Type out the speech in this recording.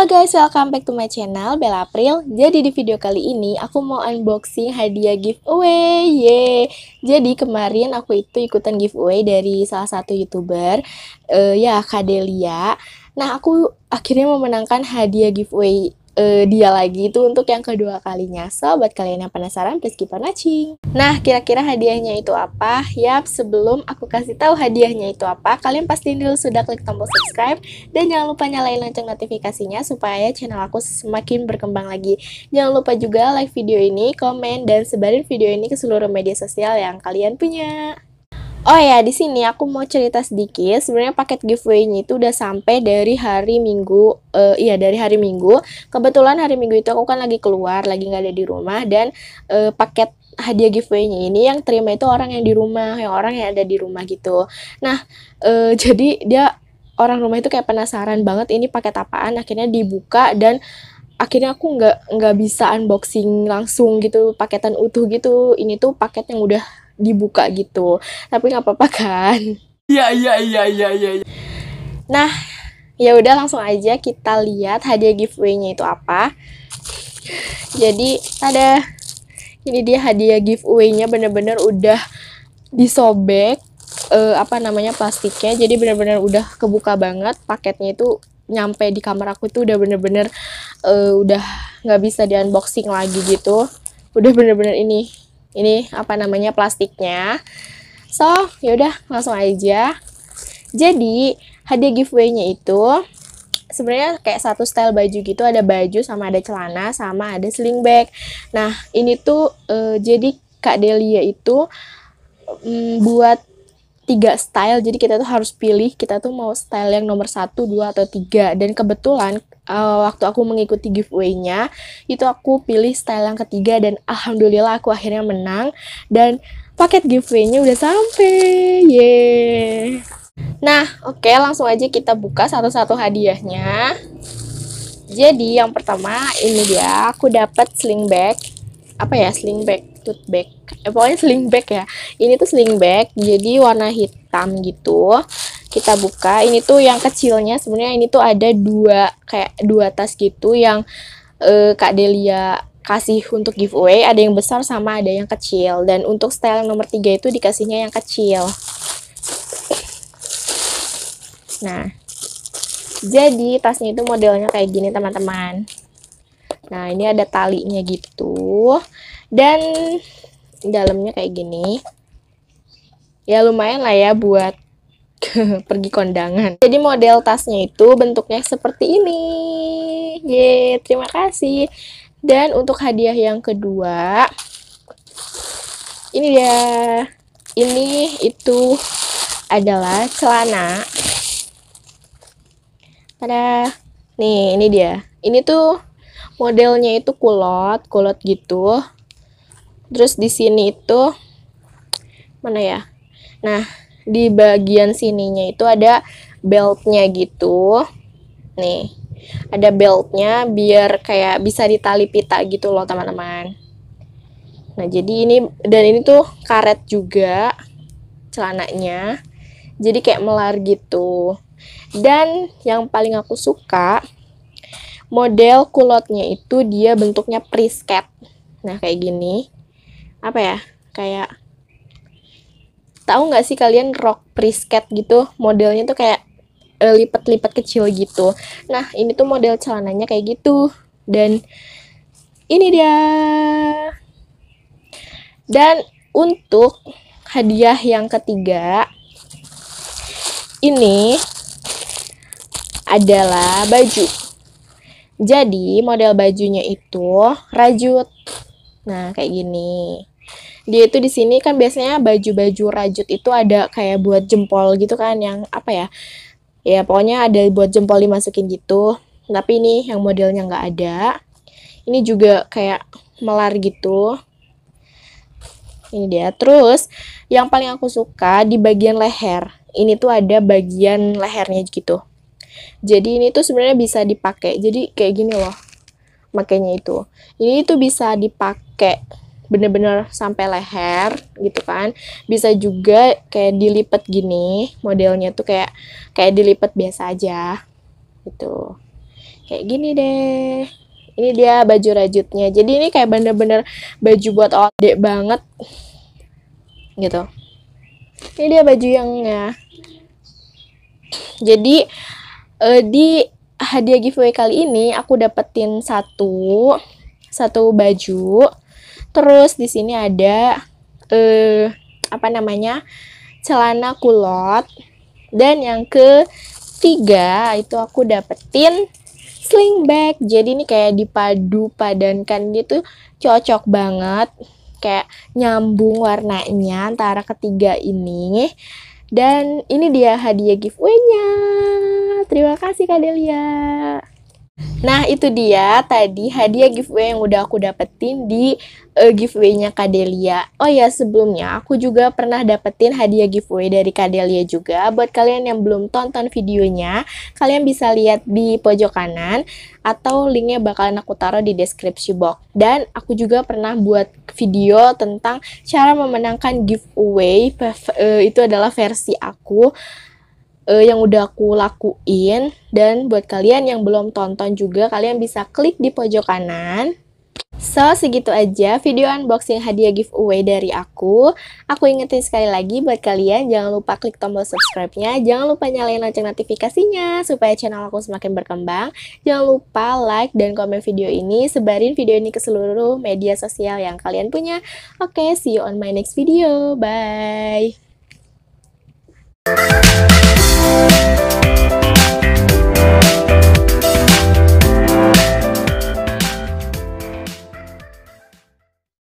Halo guys, welcome back to my channel Bella April. Jadi di video kali ini aku mau unboxing hadiah giveaway. ye Jadi kemarin aku itu ikutan giveaway dari salah satu YouTuber uh, ya Kadelia. Nah, aku akhirnya memenangkan hadiah giveaway uh, dia lagi itu untuk yang kedua kalinya. So, buat kalian yang penasaran, please keep on watching. Nah, kira-kira hadiahnya itu apa? Yap, sebelum aku kasih tahu hadiahnya itu apa, kalian pastiin dulu sudah klik tombol subscribe dan jangan lupa nyalain lonceng notifikasinya supaya channel aku semakin berkembang lagi. Jangan lupa juga like video ini, komen, dan sebarin video ini ke seluruh media sosial yang kalian punya. Oh ya, di sini aku mau cerita sedikit. Sebenarnya paket giveaway-nya itu udah sampai dari hari Minggu. Uh, iya, dari hari Minggu. Kebetulan hari Minggu itu aku kan lagi keluar, lagi nggak ada di rumah dan uh, paket hadiah giveaway-nya ini yang terima itu orang yang di rumah, yang orang yang ada di rumah gitu. Nah, uh, jadi dia orang rumah itu kayak penasaran banget ini paket apaan. Akhirnya dibuka dan akhirnya aku nggak nggak bisa unboxing langsung gitu paketan utuh gitu ini tuh paket yang udah dibuka gitu tapi nggak apa-apa kan iya iya iya iya iya ya. nah ya udah langsung aja kita lihat hadiah giveaway-nya itu apa jadi ada ini dia hadiah giveaway-nya bener-bener udah disobek uh, apa namanya plastiknya jadi benar-benar udah kebuka banget paketnya itu nyampe di kamar aku tuh udah bener-bener uh, udah nggak bisa di unboxing lagi gitu udah bener-bener ini ini apa namanya plastiknya so yaudah langsung aja jadi hadiah giveaway-nya itu sebenarnya kayak satu style baju gitu ada baju sama ada celana sama ada sling bag nah ini tuh uh, jadi kak Delia itu um, buat tiga style jadi kita tuh harus pilih kita tuh mau style yang nomor satu dua atau tiga dan kebetulan uh, waktu aku mengikuti giveaway-nya itu aku pilih style yang ketiga dan alhamdulillah aku akhirnya menang dan paket giveaway-nya udah sampai ye nah oke okay, langsung aja kita buka satu-satu hadiahnya jadi yang pertama ini dia aku dapat sling bag apa ya sling bag tote bag eh, pokoknya sling bag ya ini tuh sling bag jadi warna hitam gitu kita buka ini tuh yang kecilnya sebenarnya ini tuh ada dua kayak dua tas gitu yang uh, Kak Delia kasih untuk giveaway ada yang besar sama ada yang kecil dan untuk style nomor tiga itu dikasihnya yang kecil nah jadi tasnya itu modelnya kayak gini teman-teman nah ini ada talinya gitu dan dalamnya kayak gini ya lumayan lah ya buat pergi kondangan jadi model tasnya itu bentuknya seperti ini ye terima kasih dan untuk hadiah yang kedua ini dia ini itu adalah celana ada nih ini dia ini tuh modelnya itu kulot kulot gitu terus di sini itu mana ya nah di bagian sininya itu ada beltnya gitu nih ada beltnya biar kayak bisa ditali pita gitu loh teman-teman nah jadi ini dan ini tuh karet juga celananya jadi kayak melar gitu dan yang paling aku suka model kulotnya itu dia bentuknya prisket nah kayak gini apa ya kayak tahu nggak sih kalian rock brisket gitu modelnya tuh kayak uh, e, lipat-lipat kecil gitu nah ini tuh model celananya kayak gitu dan ini dia dan untuk hadiah yang ketiga ini adalah baju jadi model bajunya itu rajut nah kayak gini dia itu di sini kan biasanya baju-baju rajut itu ada kayak buat jempol gitu kan yang apa ya ya pokoknya ada buat jempol dimasukin gitu tapi ini yang modelnya nggak ada ini juga kayak melar gitu ini dia terus yang paling aku suka di bagian leher ini tuh ada bagian lehernya gitu jadi ini tuh sebenarnya bisa dipakai jadi kayak gini loh makanya itu ini tuh bisa dipakai bener-bener sampai leher gitu kan bisa juga kayak dilipat gini modelnya tuh kayak kayak dilipat biasa aja gitu kayak gini deh ini dia baju rajutnya jadi ini kayak bener-bener baju buat odek banget gitu ini dia baju yang ya jadi uh, di hadiah giveaway kali ini aku dapetin satu satu baju Terus di sini ada eh apa namanya? celana kulot. Dan yang ketiga itu aku dapetin sling bag. Jadi ini kayak dipadu padankan gitu cocok banget kayak nyambung warnanya antara ketiga ini. Dan ini dia hadiah giveaway-nya. Terima kasih Kak Delia. Nah, itu dia tadi hadiah giveaway yang udah aku dapetin di uh, giveaway-nya Kadelia. Oh ya, sebelumnya aku juga pernah dapetin hadiah giveaway dari Kadelia juga. Buat kalian yang belum tonton videonya, kalian bisa lihat di pojok kanan atau linknya bakalan aku taruh di deskripsi box. Dan aku juga pernah buat video tentang cara memenangkan giveaway. Eh, itu adalah versi aku uh, yang udah aku lakuin dan buat kalian yang belum tonton juga kalian bisa klik di pojok kanan So, segitu aja video unboxing hadiah giveaway dari aku. Aku ingetin sekali lagi buat kalian, jangan lupa klik tombol subscribe-nya, jangan lupa nyalain lonceng notifikasinya supaya channel aku semakin berkembang. Jangan lupa like dan komen video ini, sebarin video ini ke seluruh media sosial yang kalian punya. Oke, okay, see you on my next video. Bye! Thank